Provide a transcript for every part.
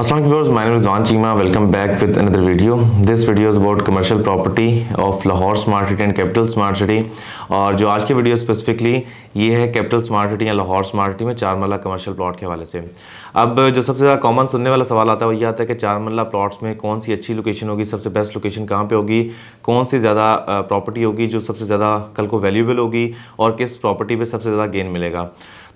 Assalamu viewers, my name is John Chima. Welcome back with another video. This video is about commercial property of Lahore Smart City and Capital Smart City. और जो आज की video specifically ये है capital smart city या Lahore smart city में चार मल्ला commercial plot के हवाले से अब जो सबसे ज़्यादा कॉमन सुनने वाला सवाल आता है वो ये आता है कि चार मल्ला प्लॉट्स में कौन सी अच्छी लोकेशन होगी सबसे बेस्ट लोकेशन कहाँ पे होगी कौन सी ज़्यादा प्रॉपर्टी होगी जो सबसे ज़्यादा कल को वैल्यूबल होगी और किस प्रॉपर्टी पर सबसे ज़्यादा गेन मिलेगा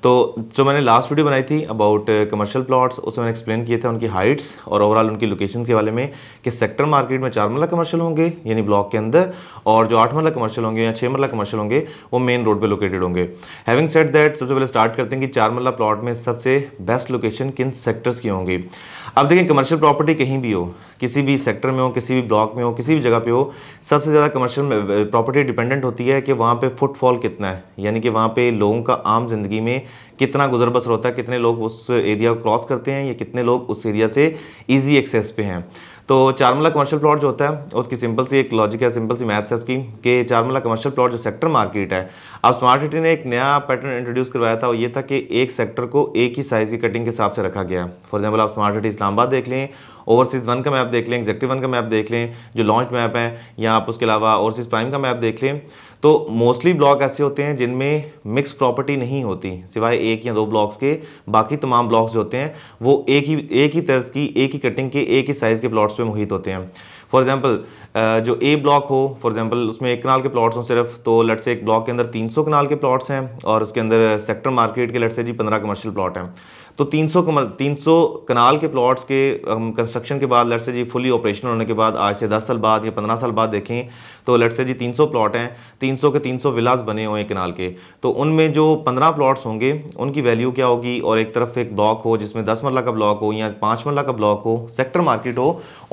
तो जो मैंने लास्ट वीडियो बनाई थी अबाउट कमर्शियल प्लॉट्स उसमें मैंने एक्सप्लेन किए थे उनकी हाइट्स और ओवरऑल उनकी लोकेशन के बारे में कि सेक्टर मार्केट में चार मरला कमर्शियल होंगे यानी ब्लॉक के अंदर और जो आठ मरला कमर्शियल होंगे या छः मरला कमर्शियल होंगे वो मेन रोड पर लोकेटेड होंगे हैविंग सेट दैट सबसे पहले स्टार्ट करते हैं कि चार मरला प्लॉट में सबसे बेस्ट लोकेशन किन सेक्टर्स की होंगी अब देखें कमर्शियल प्रॉपर्टी कहीं भी हो किसी भी सेक्टर में हो किसी भी ब्लॉक में हो किसी भी जगह पे हो सबसे ज़्यादा कमर्शियल प्रॉपर्टी डिपेंडेंट होती है कि वहाँ पे फुटफॉल कितना है यानी कि वहाँ पे लोगों का आम जिंदगी में कितना गुजर बसर होता है कितने लोग उस एरिया को क्रॉस करते हैं या कितने लोग उस एरिया से ईजी एक्सेस पे हैं तो चारमला कमर्शियल प्लॉट जो होता है उसकी सिंपल सी एक लॉजिक है सिंपल सी मैथ्स है उसकी कि चारमला कमर्शियल प्लॉट जो सेक्टर मार्केट है अब स्मार्ट सिटी ने एक नया पैटर्न इंट्रोड्यूस करवाया था और ये था कि एक सेक्टर को एक ही साइज़ की कटिंग के हिसाब से रखा गया है फॉर एग्जाम्पल आप स्मार्ट सिटी इस्लामाबाद देख लें ओवरसीज़ वन का मैप देख लें एग्जेक्टिव वन का मैप देख लें जो लॉन्च मैप है या आप उसके अलावा ओवरसीज़ प्राइम का मैप देख लें तो मोस्टली ब्लॉक ऐसे होते हैं जिनमें मिक्स प्रॉपर्टी नहीं होती सिवाय एक या दो ब्लॉक्स के बाकी तमाम ब्लॉक्स जो होते हैं वो एक ही एक ही तर्ज की एक ही कटिंग के एक ही साइज़ के प्लॉट्स पे मुहित होते हैं फॉर एग्जाम्पल जो ए ब्लॉक हो फॉर एग्जांपल उसमें एक कनाल के प्लॉट्स हों सिर्फ तो लट से एक ब्लॉक के अंदर तीन कनाल के प्लाट्स हैं और उसके अंदर सेक्टर मार्केट के लट से जी पंद्रह कमर्शियल प्लाट हैं तो 300 कमर सौ कनाल के प्लॉट्स के कंस्ट्रक्शन के बाद लट से जी फुली ऑपरेशनल होने के बाद आज से 10 साल बाद या 15 साल बाद देखें तो लट से जी 300 प्लॉट हैं 300 के 300 विलास बने हुए हैं किनाल के तो उनमें जो 15 प्लॉट्स होंगे उनकी वैल्यू क्या होगी और एक तरफ एक ब्लॉक हो जिसमें 10 मरला का ब्लॉक हो या 5 मरला का ब्लॉक हो सेक्टर मार्केट हो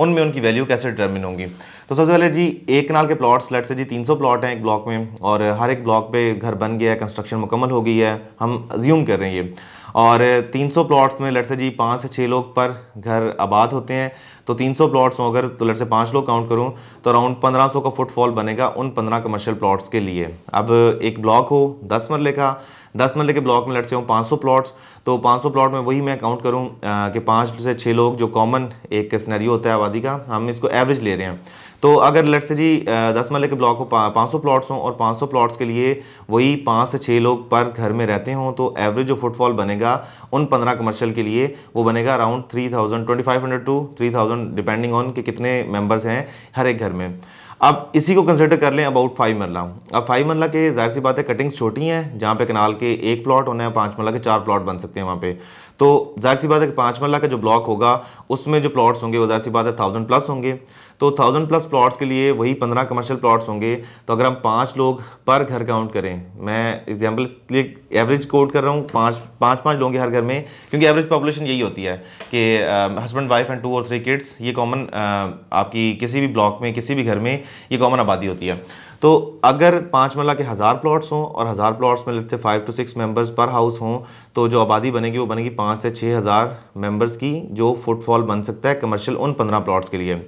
उनमें उनकी वैल्यू कैसे डिटर्मिन होगी तो सबसे पहले जी एक किनाल के प्लॉट्स लेट से जी सौ प्लॉट हैं एक ब्लॉक में और हर एक ब्लॉक पर घर बन गया है कंस्ट्रक्शन मुकम्मल हो गई है हम ज्यूम कर रहे हैं ये और 300 प्लाट्स में लट से जी पाँच से छः लोग पर घर आबाद होते हैं तो 300 प्लाट्स हों अगर तो लट से पाँच लोग काउंट करूँ तो अराउंड 1500 का फुटफॉल बनेगा उन 15 कमर्शियल प्लाट्स के लिए अब एक ब्लॉक हो 10 मरले का 10 मरले के ब्लॉक में लट से हूँ सौ प्लाट्स तो 500 प्लॉट में वही मैं काउंट करूँ कि पाँच से छः लोग जो कॉमन एक स्नैरियो होता है आबादी का हम इसको एवरेज ले रहे हैं तो अगर लट से जी दस मरले के ब्लॉक हो पाँच सौ प्लाट्स हों और पाँच सौ प्लाट्स के लिए वही पाँच से छः लोग पर घर में रहते हों तो एवरेज जो फुटफॉल बनेगा उन पंद्रह कमर्शियल के लिए वो बनेगा around three thousand twenty five hundred to three thousand depending on कि कितने मेम्बर्स हैं हर एक घर में अब इसी को कंसिडर कर लें अबाउट फाइव मरला अब फाइव मरला के जाहिर सी बात है कटिंग्स छोटी हैं जहाँ पे कनाल के एक प्लॉट होने हैं पाँच मरला के चार प्लॉट बन सकते हैं वहाँ पे तो जाहिर सी बात है कि पाँच मरला का जो ब्लॉक होगा उसमें जो प्लॉट्स होंगे वो जाहिर सी बात है थाउजेंड प्लस होंगे तो थाउजेंड प्लस प्लॉट्स के लिए वही पंद्रह कमर्शियल प्लॉट्स होंगे तो अगर हम पाँच लोग पर घर काउंट करें मैं एग्जाम्पल लिए एवरेज कोट कर रहा हूँ पाँच पाँच पाँच लोग हर घर में क्योंकि एवरेज पॉपुलेशन यही होती है कि हस्बैंड वाइफ एंड टू और थ्री किड्स ये कॉमन uh, आपकी किसी भी ब्लॉक में किसी भी घर में ये कॉमन आबादी होती है तो अगर पाँच मल्ला के हज़ार प्लाट्स हों और हज़ार प्लाट्स में लगते five to six members per house हों तो जो आबादी बनेगी वो बनेगी पाँच से छः हज़ार मेम्बर्स की जो फुटफॉल बन सकता है कमर्शियल उन पंद्रह प्लाट्स के लिए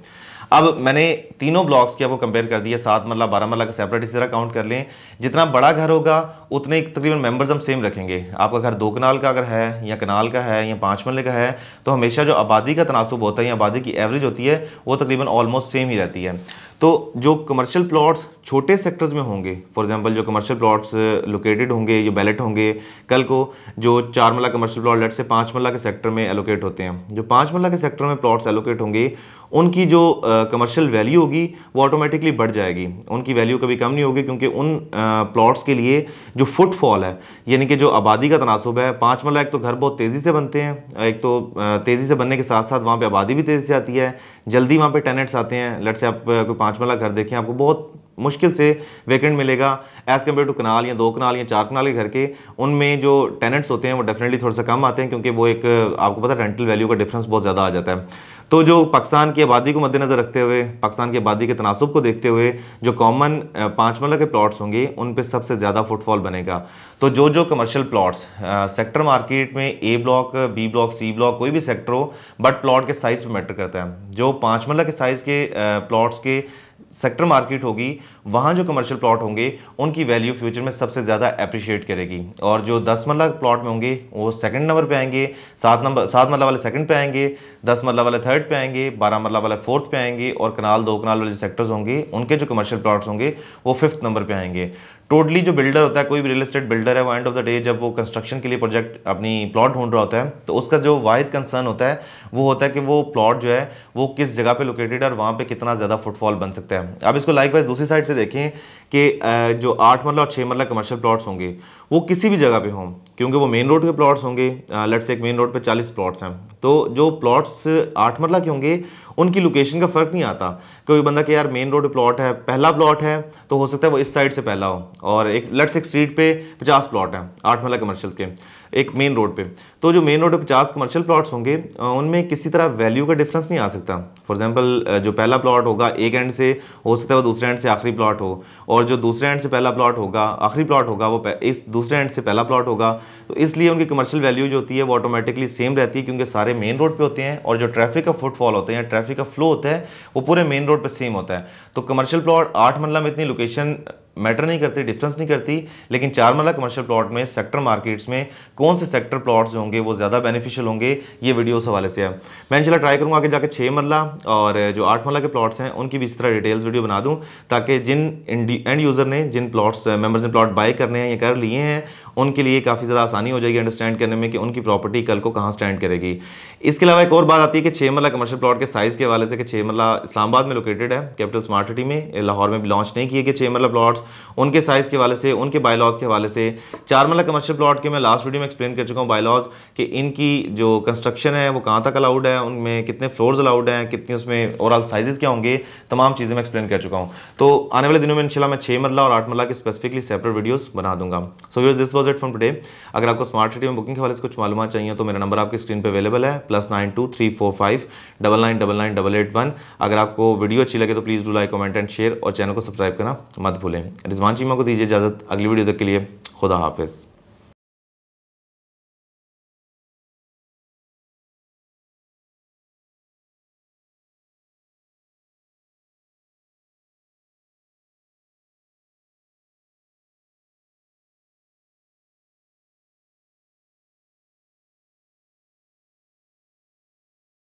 अब मैंने तीनों ब्लॉक्स की आपको कंपेयर कर दिया सात मरला बारह मरला का सेपरेट इसी तरह काउंट कर लें जितना बड़ा घर होगा उतने तकरीबन मेंबर्स हम सेम रखेंगे आपका घर दो कनाल का अगर है या कनाल का है या पाँच मरले का है तो हमेशा जो आबादी का तनासब होता है या आबादी की एवरेज होती है वो तकरीबन ऑलमोस्ट सेम ही रहती है तो जो कमर्शियल प्लॉट्स छोटे सेक्टर्स में होंगे फॉर एग्जांपल जो कमर्शियल प्लॉट्स लोकेटेड होंगे जो बैलेट होंगे कल को जो चार मल्ला कमर्शियल प्लॉट लेट से पाँच मल्ला के सेक्टर में एलोकेट होते हैं जो पाँच मल्ला के सेक्टर में प्लॉट्स एलोकेट होंगे उनकी जो कमर्शियल uh, वैल्यू होगी वो ऑटोमेटिकली बढ़ जाएगी उनकी वैल्यू कभी कम नहीं होगी क्योंकि उन प्लॉट्स uh, के लिए जो फुटफॉल है यानी कि जो आबादी का तनासब है पाँच मल्ला एक तो घर बहुत तेज़ी से बनते हैं एक तो uh, तेज़ी से बनने के साथ साथ वहाँ पर आबादी भी तेज़ी से आती है जल्दी वहाँ पर टेनेंट्स आते हैं लट से आप कोई वाला घर देखें आपको बहुत मुश्किल से वैकेंट मिलेगा एज़ कम्पेयर टू कनाल या दो कनाल या चार कनाल के घर के उनमें जो टेनेंट्स होते हैं वो डेफिनेटली थोड़ा सा कम आते हैं क्योंकि वो एक आपको पता है रेंटल वैल्यू का डिफरेंस बहुत ज़्यादा आ जाता है तो जो पाकिस्तान की आबादी को मद्देनज़र रखते हुए पाकिस्तान की आबादी के तनासब को देखते हुए जो कॉमन पाँच मल्ला के प्लॉट्स होंगे उन पर सबसे ज़्यादा फुटफॉल बनेगा तो जो जो कमर्शियल प्लॉट्स सेक्टर मार्केट में A block B block C block कोई भी सेक्टर हो बट प्लॉट के साइज़ पर मैटर करता है जो पाँच मल्ला के साइज़ के प्लॉट्स के सेक्टर मार्केट होगी वहाँ जो कमर्शियल प्लॉट होंगे उनकी वैल्यू फ्यूचर में सबसे ज़्यादा अप्रिशिएट करेगी और जो दस मरला प्लॉट में होंगे वो सेकंड नंबर पे आएंगे सात नंबर सात मरला वाले सेकंड पे आएंगे दस मरला वाले थर्ड पे आएंगे बारह मरला वाले फोर्थ पे आएंगे और कनाल दो कनाल वाले जो सेक्टर्स होंगे उनके जो कमर्शियल प्लाट्स होंगे वो फिफ्थ नंबर पर आएंगे टोटली जो बिल्डर होता है कोई भी रियल एस्टेट बिल्डर है वो एंड ऑफ द डे जब वो कंस्ट्रक्शन के लिए प्रोजेक्ट अपनी प्लॉट ढूंढ रहा होता है तो उसका जो वाहिद कंसर्न होता है वो होता है कि वो प्लॉट जो है वो किस जगह पे लोकेटेड है और वहाँ पे कितना ज़्यादा फुटफॉल बन सकता है अब इसको लाइक दूसरी साइड से से देखें कि जो आठ मरला मतलब और छः मरला कमर्शियल प्लॉट्स होंगे वो किसी भी जगह पे हों क्योंकि वो मेन रोड के प्लॉट्स होंगे लेट्स एक मेन रोड पे 40 प्लॉट्स हैं तो जो प्लॉट्स आठ मरला मतलब के होंगे उनकी लोकेशन का फ़र्क नहीं आता कोई बंदा कि यार मेन रोड प्लॉट है पहला प्लॉट है तो हो सकता है वो इस साइड से पहला हो और एक लट्स एक स्ट्रीट पर पचास प्लॉट हैं आठ मरला मतलब कमर्शल के एक मेन रोड पे तो जो मेन रोड पे पचास कमर्शियल प्लॉट्स होंगे उनमें किसी तरह वैल्यू का डिफरेंस नहीं आ सकता फॉर एग्जाम्पल जो पहला प्लॉट होगा एक एंड से हो सकता है वो दूसरे एंड से आखिरी प्लॉट हो और और जो दूसरे एंड से पहला प्लॉट होगा आखिरी प्लॉट होगा वो इस दूसरे एंड से पहला प्लॉट होगा तो इसलिए उनकी कमर्शियल वैल्यू जो होती है वो ऑटोमेटिकली सेम रहती है क्योंकि सारे मेन रोड पे होते हैं और जो ट्रैफिक का फुटफॉल होता है या ट्रैफिक का फ्लो होता है वो पूरे मेन रोड पर सेम होता है तो कमर्शियल प्लॉट आठ मरला में इतनी लोकेशन मैटर नहीं करती डिफरेंस नहीं करती लेकिन चारमला कमर्शियल प्लॉट में सेक्टर मार्केट्स में कौन से सेक्टर प्लॉट्स जो होंगे वो ज़्यादा बेनिफिशियल होंगे ये वीडियो उस हवाले से है मैं इंशाल्लाह ट्राई करूँगा आगे जाकर छः मरला और जो आठ मरला के प्लॉट्स हैं उनकी भी इस तरह डिटेल्स वीडियो बना दूँ ताकि जिन एंड यूज़र ने जिन प्लॉट्स मेम्बर्स ने प्लॉट बाई करने हैं या कर लिए हैं उनके लिए काफ़ी ज़्यादा आसानी हो जाएगी अंडरस्टैंड करने में कि उनकी प्रॉपर्टी कल को कहाँ स्टैंड करेगी इसके अलावा एक और बात आती है कि छः मरला कमर्शियल प्लॉट के साइज़ के हवाले से कि छः मरला इस्लामाबाद में लोकेटेड है कैपिटल स्मार्ट सिटी में लाहौर में भी लॉन्च नहीं किए कि छः मरला प्लाट्स उनके साइज़ के हवाले से उनके बायलॉज के हवाले से चार मरला कमर्शियल प्लाट के मैं लास्ट वीडियो में एक्सप्लेन कर चुका हूँ बायलॉज कि इनकी जो कंस्ट्रक्शन है वो कहाँ तक अलाउड है उनमें कितने फ्लोर्स अलाउड हैं कितनी उसमें ओवरऑल साइजेस क्या होंगे तमाम चीज़ें मैं एक्सप्लेन कर चुका हूँ तो आने वाले दिनों में इनशाला मैं छः मरला और आठ मरला के स्पेसिफिकली सेपरेट वीडियोज़ बना दूंगा so use this was was it from today अगर आपको स्मार्ट सिटी में बुकिंग के हवाले से कुछ मालूम चाहिए तो मेरा नंबर आपकी स्क्रीन पर अवेलेबल है plus nine two three four five double nine double nine double eight one अगर आपको वीडियो अच्छी लगे तो please do like comment and share और चैनल को सब्सक्राइब करना मत भूलें रिजवान चीमा को दीजिए इजाज़त अगली वीडियो तक के लिए खुदा हाफिज़